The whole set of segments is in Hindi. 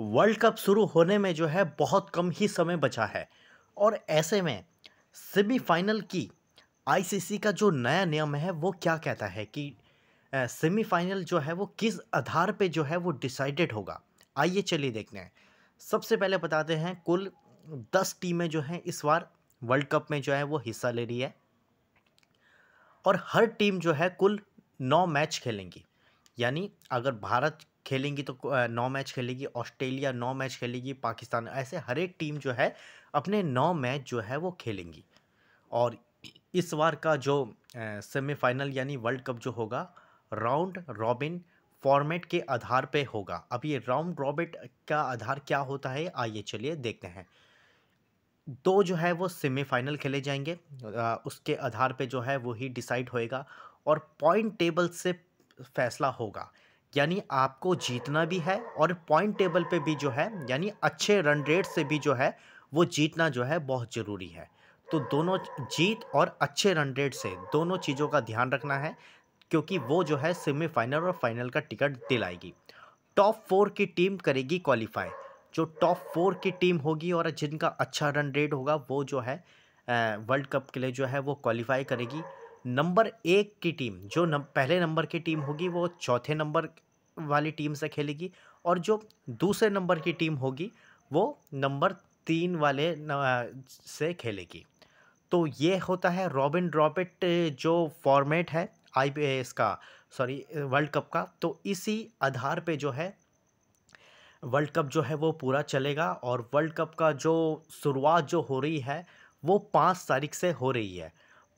वर्ल्ड कप शुरू होने में जो है बहुत कम ही समय बचा है और ऐसे में सेमीफाइनल की आईसीसी का जो नया नियम है वो क्या कहता है कि सेमीफाइनल जो है वो किस आधार पे जो है वो डिसाइडेड होगा आइए चलिए देखते हैं सबसे पहले बताते हैं कुल दस टीमें जो हैं इस बार वर्ल्ड कप में जो है वो हिस्सा ले रही है और हर टीम जो है कुल नौ मैच खेलेंगी यानी अगर भारत खेलेंगी तो नौ मैच खेलेगी ऑस्ट्रेलिया नौ मैच खेलेगी पाकिस्तान ऐसे हर एक टीम जो है अपने नौ मैच जो है वो खेलेंगी और इस बार का जो सेमीफाइनल यानी वर्ल्ड कप जो होगा राउंड रॉबिन फॉर्मेट के आधार पे होगा अब ये राउंड रॉबिट का आधार क्या होता है आइए चलिए देखते हैं दो जो है वो सेमीफाइनल खेले जाएंगे आ, उसके आधार पे जो है वो ही डिसाइड होएगा और पॉइंट टेबल से फैसला होगा यानी आपको जीतना भी है और पॉइंट टेबल पे भी जो है यानी अच्छे रन रेट से भी जो है वो जीतना जो है बहुत ज़रूरी है तो दोनों जीत और अच्छे रन रेट से दोनों चीज़ों का ध्यान रखना है क्योंकि वो जो है सेमीफाइनल और फाइनल का टिकट दिलाएगी टॉप फोर की टीम करेगी क्वालिफाई जो टॉप फोर की टीम होगी और जिनका अच्छा रन रेट होगा वो जो है वर्ल्ड कप के लिए जो है वो क्वालिफाई करेगी नंबर एक की टीम जो नम, पहले नंबर की टीम होगी वो चौथे नंबर वाली टीम से खेलेगी और जो दूसरे नंबर की टीम होगी वो नंबर तीन वाले न, से खेलेगी तो ये होता है रॉबिन रॉबिट जो फॉर्मेट है आई का सॉरी वर्ल्ड कप का तो इसी आधार पे जो है वर्ल्ड कप जो है वो पूरा चलेगा और वर्ल्ड कप का जो शुरुआत जो हो रही है वो पाँच तारीख से हो रही है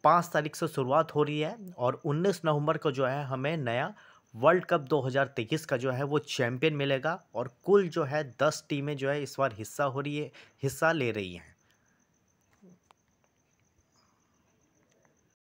पाँच तारीख से शुरुआत हो रही है और 19 नवंबर को जो है हमें नया वर्ल्ड कप 2023 का जो है वो चैम्पियन मिलेगा और कुल जो है दस टीमें जो है इस बार हिस्सा हो रही है हिस्सा ले रही हैं